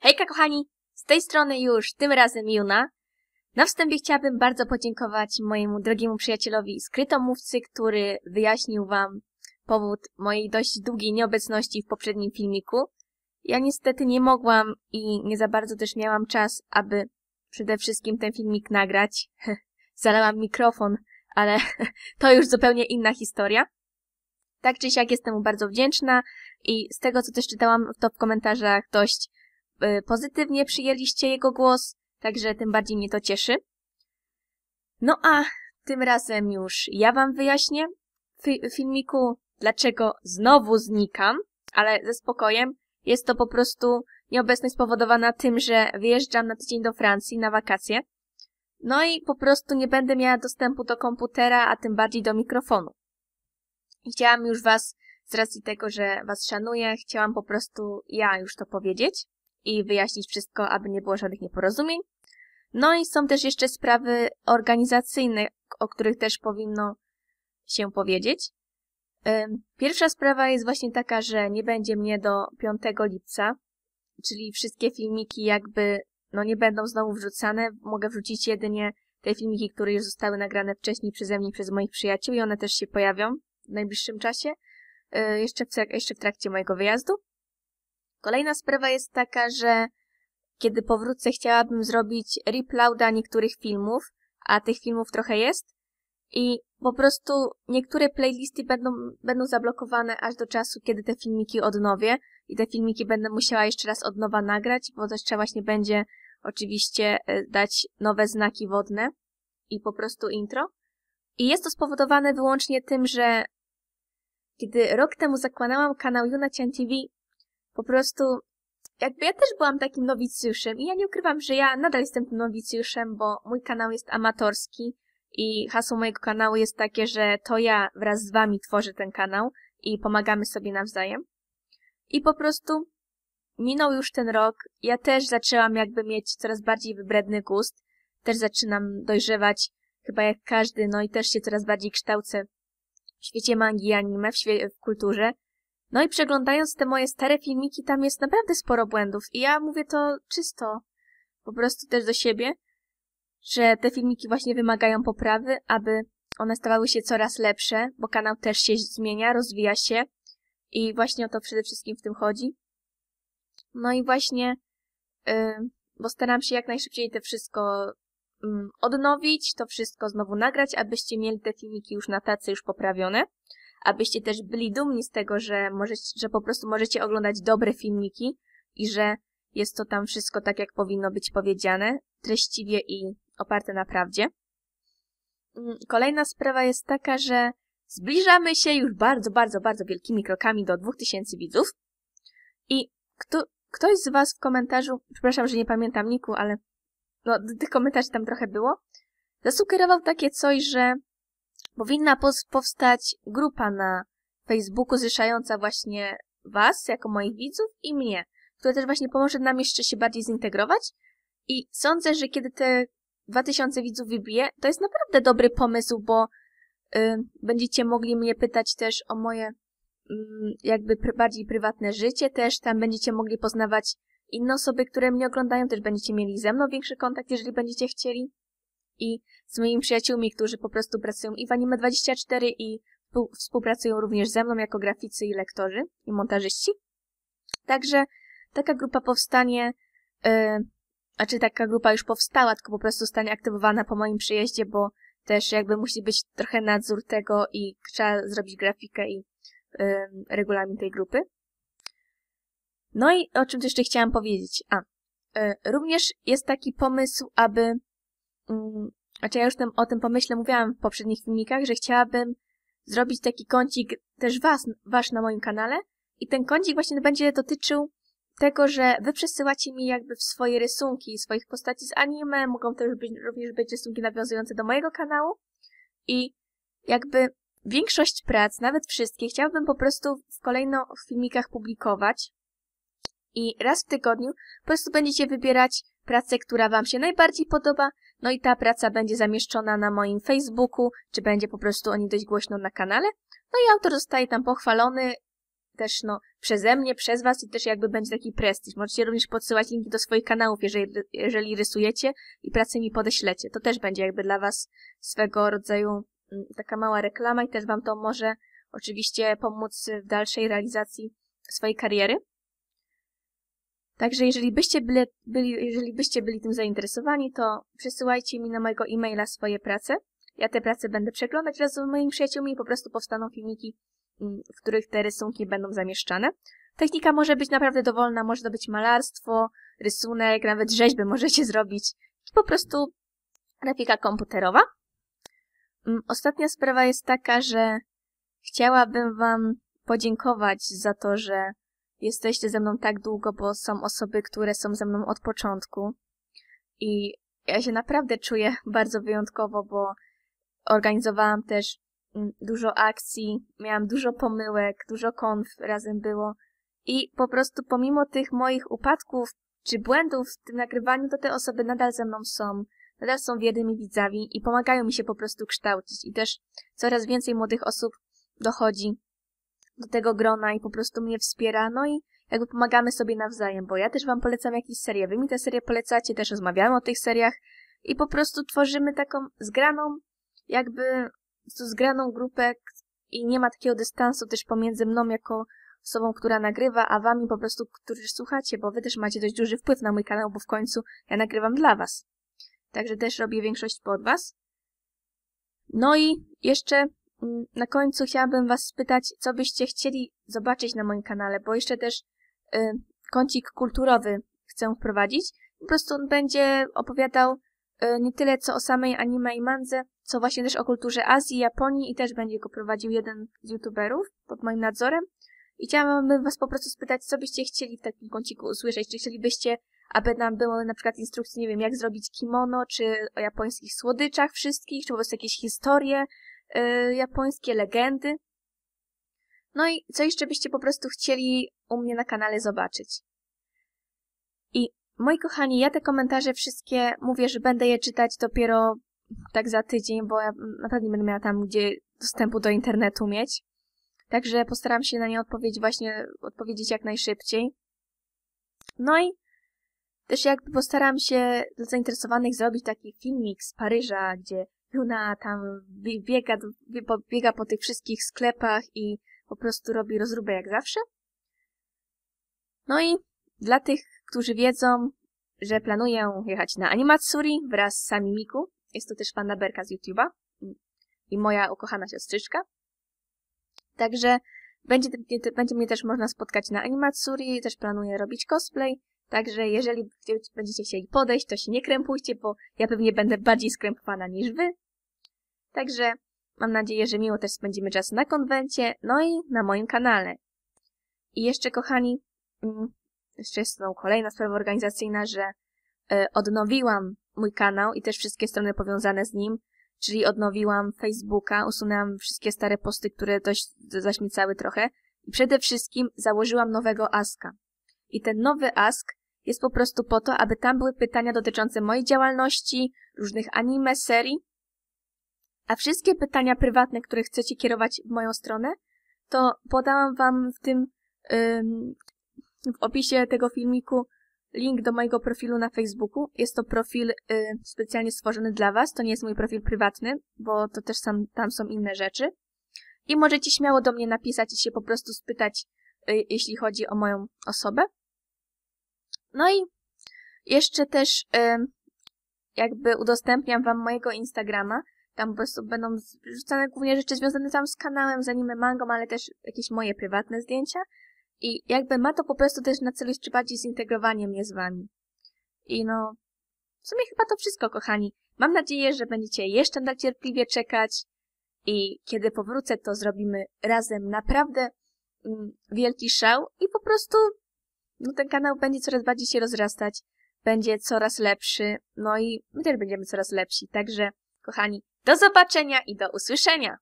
Hejka kochani, z tej strony już tym razem Juna. Na wstępie chciałabym bardzo podziękować mojemu drogiemu przyjacielowi skrytomówcy, który wyjaśnił wam powód mojej dość długiej nieobecności w poprzednim filmiku. Ja niestety nie mogłam i nie za bardzo też miałam czas, aby przede wszystkim ten filmik nagrać. Zalałam mikrofon, ale to już zupełnie inna historia. Tak czy siak jestem mu bardzo wdzięczna i z tego co też czytałam to w komentarzach dość Y, pozytywnie przyjęliście jego głos, także tym bardziej mnie to cieszy. No a tym razem już ja Wam wyjaśnię w filmiku, dlaczego znowu znikam, ale ze spokojem. Jest to po prostu nieobecność spowodowana tym, że wyjeżdżam na tydzień do Francji na wakacje. No i po prostu nie będę miała dostępu do komputera, a tym bardziej do mikrofonu. chciałam już Was, z racji tego, że Was szanuję, chciałam po prostu ja już to powiedzieć i wyjaśnić wszystko, aby nie było żadnych nieporozumień. No i są też jeszcze sprawy organizacyjne, o których też powinno się powiedzieć. Pierwsza sprawa jest właśnie taka, że nie będzie mnie do 5 lipca, czyli wszystkie filmiki jakby no nie będą znowu wrzucane. Mogę wrzucić jedynie te filmiki, które już zostały nagrane wcześniej przeze mnie przez moich przyjaciół i one też się pojawią w najbliższym czasie, e, jeszcze w trakcie mojego wyjazdu. Kolejna sprawa jest taka, że kiedy powrócę, chciałabym zrobić replauda niektórych filmów, a tych filmów trochę jest. I po prostu niektóre playlisty będą, będą zablokowane aż do czasu, kiedy te filmiki odnowię. I te filmiki będę musiała jeszcze raz od nowa nagrać, bo też trzeba właśnie będzie oczywiście e, dać nowe znaki wodne i po prostu intro. I jest to spowodowane wyłącznie tym, że kiedy rok temu zakładałam kanał YounaCian TV, po prostu jakby ja też byłam takim nowicjuszem i ja nie ukrywam, że ja nadal jestem tym nowicjuszem, bo mój kanał jest amatorski i hasło mojego kanału jest takie, że to ja wraz z wami tworzę ten kanał i pomagamy sobie nawzajem. I po prostu minął już ten rok, ja też zaczęłam jakby mieć coraz bardziej wybredny gust, też zaczynam dojrzewać chyba jak każdy, no i też się coraz bardziej kształcę w świecie mangi i anime, w, świe- w kulturze no i przeglądając te moje stare filmiki, tam jest naprawdę sporo błędów i ja mówię to czysto po prostu też do siebie, że te filmiki właśnie wymagają poprawy, aby one stawały się coraz lepsze, bo kanał też się zmienia, rozwija się i właśnie o to przede wszystkim w tym chodzi. No i właśnie, yy, bo staram się jak najszybciej to wszystko yy, odnowić, to wszystko znowu nagrać, abyście mieli te filmiki już na tacy już poprawione abyście też byli dumni z tego, że, możecie, że po prostu możecie oglądać dobre filmiki i że jest to tam wszystko tak, jak powinno być powiedziane, treściwie i oparte na prawdzie. Mm, kolejna sprawa jest taka, że zbliżamy się już bardzo, bardzo, bardzo wielkimi krokami do 2000 widzów i kto, ktoś z Was w komentarzu, przepraszam, że nie pamiętam niku, ale no, tych komentarzy tam trochę było, zasugerował takie coś, że powinna powstać grupa na Facebooku zrzeszająca właśnie Was, jako moich widzów i mnie, która też właśnie pomoże nam jeszcze się bardziej zintegrować. I sądzę, że kiedy te 2000 widzów wybije, to jest naprawdę dobry pomysł, bo y, będziecie mogli mnie pytać też o moje mm, jakby bardziej prywatne życie też, tam będziecie mogli poznawać inne osoby, które mnie oglądają, też będziecie mieli ze mną większy kontakt, jeżeli będziecie chcieli i z moimi przyjaciółmi, którzy po prostu pracują i w Anime24 i współpracują również ze mną jako graficy i lektorzy i montażyści. Także taka grupa powstanie, yy, czy znaczy taka grupa już powstała, tylko po prostu stanie aktywowana po moim przyjeździe, bo też jakby musi być trochę nadzór tego i trzeba zrobić grafikę i yy, regulamin tej grupy. No i o czym jeszcze chciałam powiedzieć. A, yy, również jest taki pomysł, aby Mm, znaczy ja już tam, o tym pomyśle mówiłam w poprzednich filmikach, że chciałabym zrobić taki kącik też was, wasz na moim kanale i ten kącik właśnie będzie dotyczył tego, że wy przesyłacie mi jakby swoje rysunki swoich postaci z anime, mogą też być, również być rysunki nawiązujące do mojego kanału i jakby większość prac, nawet wszystkie, chciałabym po prostu w kolejno w filmikach publikować i raz w tygodniu po prostu będziecie wybierać pracę, która Wam się najbardziej podoba, no i ta praca będzie zamieszczona na moim Facebooku, czy będzie po prostu oni dość głośno na kanale. No i autor zostaje tam pochwalony też no, przeze mnie, przez Was i też jakby będzie taki prestiż. Możecie również podsyłać linki do swoich kanałów, jeżeli, jeżeli rysujecie i pracę mi podeślecie. To też będzie jakby dla Was swego rodzaju mm, taka mała reklama i też Wam to może oczywiście pomóc w dalszej realizacji swojej kariery. Także jeżeli byście byli, byli, jeżeli byście byli tym zainteresowani, to przesyłajcie mi na mojego e-maila swoje prace. Ja te prace będę przeglądać razem z moimi przyjaciółmi i po prostu powstaną filmiki, mm, w których te rysunki będą zamieszczane. Technika może być naprawdę dowolna, może to być malarstwo, rysunek, nawet rzeźby możecie zrobić. Po prostu grafika komputerowa. Mm, ostatnia sprawa jest taka, że chciałabym Wam podziękować za to, że jesteście ze mną tak długo, bo są osoby, które są ze mną od początku. I ja się naprawdę czuję bardzo wyjątkowo, bo organizowałam też mm, dużo akcji, miałam dużo pomyłek, dużo konf razem było. I po prostu pomimo tych moich upadków czy błędów w tym nagrywaniu, to te osoby nadal ze mną są, nadal są wiernymi widzami i pomagają mi się po prostu kształcić. I też coraz więcej młodych osób dochodzi do tego grona i po prostu mnie wspiera, no i jakby pomagamy sobie nawzajem, bo ja też wam polecam jakieś serie, wy mi te serie polecacie, też rozmawiamy o tych seriach i po prostu tworzymy taką zgraną, jakby zgraną grupę i nie ma takiego dystansu też pomiędzy mną jako osobą, która nagrywa, a wami po prostu, którzy słuchacie, bo wy też macie dość duży wpływ na mój kanał, bo w końcu ja nagrywam dla was. Także też robię większość pod was. No i jeszcze Mm, na końcu chciałabym Was spytać, co byście chcieli zobaczyć na moim kanale, bo jeszcze też y, kącik kulturowy chcę wprowadzić. Po prostu on będzie opowiadał y, nie tyle co o samej anime i mandze, co właśnie też o kulturze Azji, Japonii i też będzie go prowadził jeden z youtuberów pod moim nadzorem. I chciałabym Was po prostu spytać, co byście chcieli w takim kąciku usłyszeć. Czy chcielibyście, aby nam było na przykład instrukcje, nie wiem, jak zrobić kimono, czy o japońskich słodyczach wszystkich, czy po prostu jakieś historie, Y, japońskie legendy. No i co jeszcze byście po prostu chcieli u mnie na kanale zobaczyć. I moi kochani, ja te komentarze wszystkie mówię, że będę je czytać dopiero tak za tydzień, bo ja naprawdę nie będę miała tam gdzie dostępu do internetu mieć. Także postaram się na nie odpowiedzieć właśnie odpowiedzieć jak najszybciej. No i też jakby postaram się dla zainteresowanych zrobić taki filmik z Paryża, gdzie Luna tam biega, biega po tych wszystkich sklepach i po prostu robi rozróbę jak zawsze. No i dla tych, którzy wiedzą, że planuję jechać na Animatsuri wraz z Sami Miku, jest to też panna Berka z YouTube'a i moja ukochana siostrzyczka. Także będzie, będzie mnie też można spotkać na Animatsuri, też planuję robić cosplay Także jeżeli będziecie chcieli podejść, to się nie krępujcie, bo ja pewnie będę bardziej skrępowana niż wy. Także mam nadzieję, że miło też spędzimy czas na konwencie, no i na moim kanale. I jeszcze, kochani, mm, jeszcze jest to kolejna sprawa organizacyjna, że e, odnowiłam mój kanał i też wszystkie strony powiązane z nim, czyli odnowiłam Facebooka, usunęłam wszystkie stare posty, które dość zaśmiecały trochę i przede wszystkim założyłam nowego aska. I ten nowy ask jest po prostu po to, aby tam były pytania dotyczące mojej działalności, różnych anime, serii. A wszystkie pytania prywatne, które chcecie kierować w moją stronę, to podałam Wam w tym, ym, w opisie tego filmiku link do mojego profilu na Facebooku. Jest to profil y, specjalnie stworzony dla Was, to nie jest mój profil prywatny, bo to też sam, tam są inne rzeczy. I możecie śmiało do mnie napisać i się po prostu spytać, y, jeśli chodzi o moją osobę. No i jeszcze też jakby udostępniam Wam mojego Instagrama. Tam po prostu będą wrzucane głównie rzeczy związane tam z kanałem, z anime, mangą, ale też jakieś moje prywatne zdjęcia. I jakby ma to po prostu też na celu jeszcze bardziej zintegrowanie mnie z Wami. I no, w sumie chyba to wszystko, kochani. Mam nadzieję, że będziecie jeszcze na cierpliwie czekać i kiedy powrócę, to zrobimy razem naprawdę mm, wielki szał i po prostu no ten kanał będzie coraz bardziej się rozrastać, będzie coraz lepszy, no i my też będziemy coraz lepsi. Także, kochani, do zobaczenia i do usłyszenia!